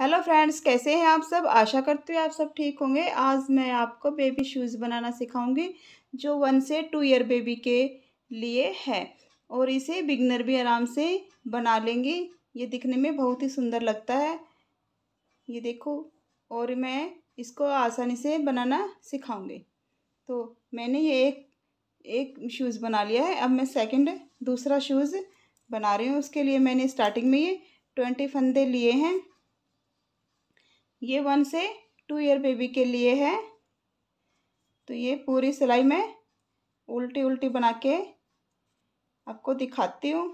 hello friends कैसे हैं आप सब आशा करते हुए आप सब ठीक होंगे आज मैं आपको बेबी शूज़ बनाना सिखाऊंगी जो वन से टू ईयर बेबी के लिए है और इसे बिगनर भी आराम से बना लेंगे ये दिखने में बहुत ही सुंदर लगता है ये देखो और मैं इसको आसानी से बनाना सिखाऊंगी तो मैंने ये एक एक शूज़ बना लिया है अब मैं सेकेंड दूसरा शूज़ बना रही हूँ उसके लिए मैंने स्टार्टिंग में ये ट्वेंटी फंदे लिए हैं ये वन से टू ईयर बेबी के लिए है तो ये पूरी सिलाई मैं उल्टी उल्टी बना के आपको दिखाती हूँ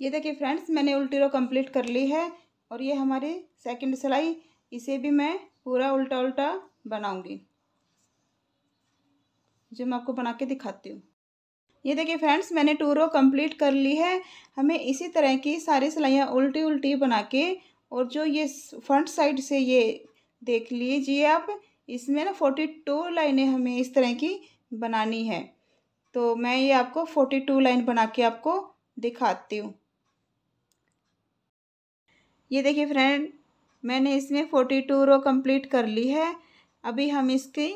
ये देखिए फ्रेंड्स मैंने उल्टी रो कंप्लीट कर ली है और ये हमारी सेकंड सिलाई इसे भी मैं पूरा उल्टा उल्टा बनाऊंगी जो मैं आपको बना के दिखाती हूँ ये देखिए फ्रेंड्स मैंने टू रो कंप्लीट कर ली है हमें इसी तरह की सारी सिलाइयाँ उल्टी उल्टी बना के और जो ये फ्रंट साइड से ये देख लीजिए आप इसमें ना फोर्टी टू लाइनें हमें इस तरह की बनानी है तो मैं ये आपको फोर्टी टू लाइन बना के आपको दिखाती हूँ ये देखिए फ्रेंड मैंने इसमें फोर्टी टू रो कम्प्लीट कर ली है अभी हम इसके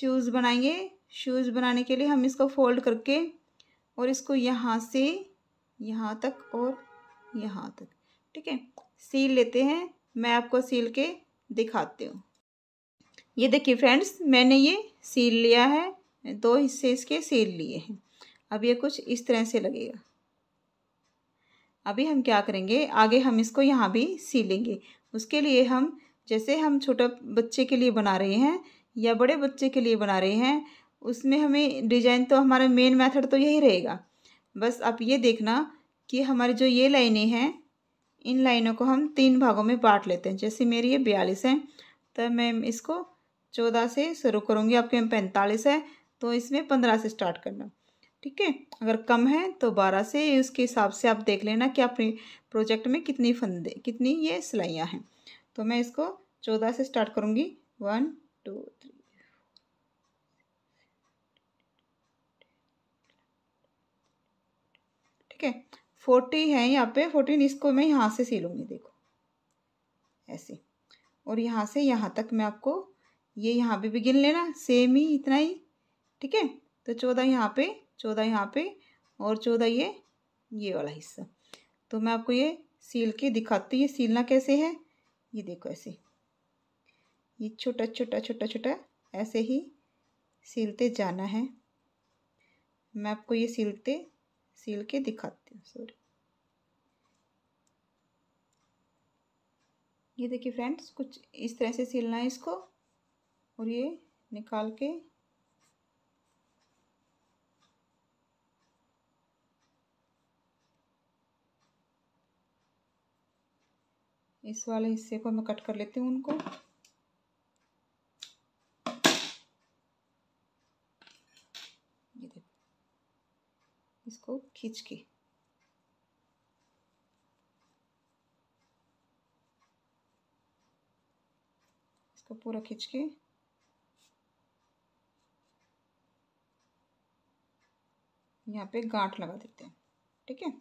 शूज़ बनाएंगे शूज़ बनाने के लिए हम इसको फोल्ड करके और इसको यहाँ से यहाँ तक और यहाँ तक ठीक है सील लेते हैं मैं आपको सील के दिखाती हूँ ये देखिए फ्रेंड्स मैंने ये सील लिया है दो हिस्से इसके सील लिए हैं अब ये कुछ इस तरह से लगेगा अभी हम क्या करेंगे आगे हम इसको यहाँ भी सीलेंगे उसके लिए हम जैसे हम छोटा बच्चे के लिए बना रहे हैं या बड़े बच्चे के लिए बना रहे हैं उसमें हमें डिजाइन तो हमारा मेन मेथड तो यही रहेगा बस आप ये देखना कि हमारी जो ये लाइनें हैं इन लाइनों को हम तीन भागों में बांट लेते हैं जैसे मेरी ये बयालीस है तो मैं इसको चौदह से शुरू करूँगी आपके यहाँ पैंतालीस है तो इसमें पंद्रह से स्टार्ट करना ठीक है अगर कम है तो बारह से उसके हिसाब से आप देख लेना कि अपने प्रोजेक्ट में कितनी फंदे कितनी ये सिलाइयाँ हैं तो मैं इसको चौदह से स्टार्ट करूँगी वन टू थ्री ठीक है फोर्टी है यहाँ पे फोर्टीन इसको मैं यहाँ से सिलूँगी देखो ऐसे और यहाँ से यहाँ तक मैं आपको ये यहाँ पे भी गिन लेना सेम ही इतना ही ठीक है तो चौदह यहाँ पे चौदह यहाँ पे और चौदह ये ये वाला हिस्सा तो मैं आपको ये सील के दिखाती हूँ ये सीलना कैसे है ये देखो ऐसे ये छोटा छोटा छोटा छोटा ऐसे ही सिलते जाना है मैं आपको ये सिलते सील के दिखाती हूँ सॉरी ये देखिए फ्रेंड्स कुछ इस तरह से सिलना है इसको और ये निकाल के इस वाले हिस्से को मैं कट कर लेती हूँ उनको इसको खींच के इसको पूरा खींच के यहाँ पे गांठ लगा देते हैं ठीक है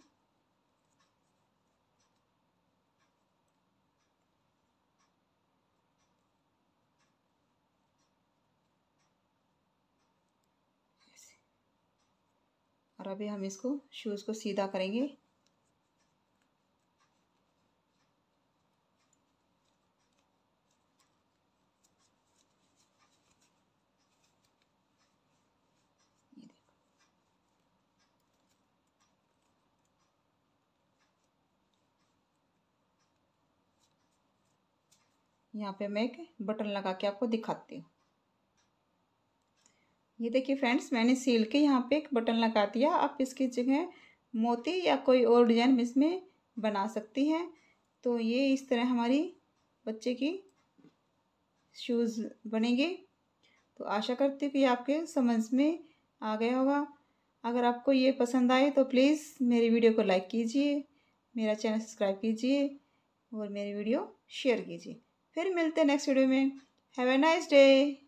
और अभी हम इसको शूज़ को सीधा करेंगे यहाँ पे मैं एक बटन लगा के आपको दिखाती हूँ ये देखिए फ्रेंड्स मैंने सील के यहाँ पे एक बटन लगा दिया आप इसकी जगह मोती या कोई और डिजाइन इसमें बना सकती हैं तो ये इस तरह हमारी बच्चे की शूज़ बनेंगे तो आशा करती हूँ कि आपके समझ में आ गया होगा अगर आपको ये पसंद आए तो प्लीज़ मेरी वीडियो को लाइक कीजिए मेरा चैनल सब्सक्राइब कीजिए और मेरी वीडियो शेयर कीजिए फिर मिलते हैं नेक्स्ट वीडियो में हैव ए नाइस डे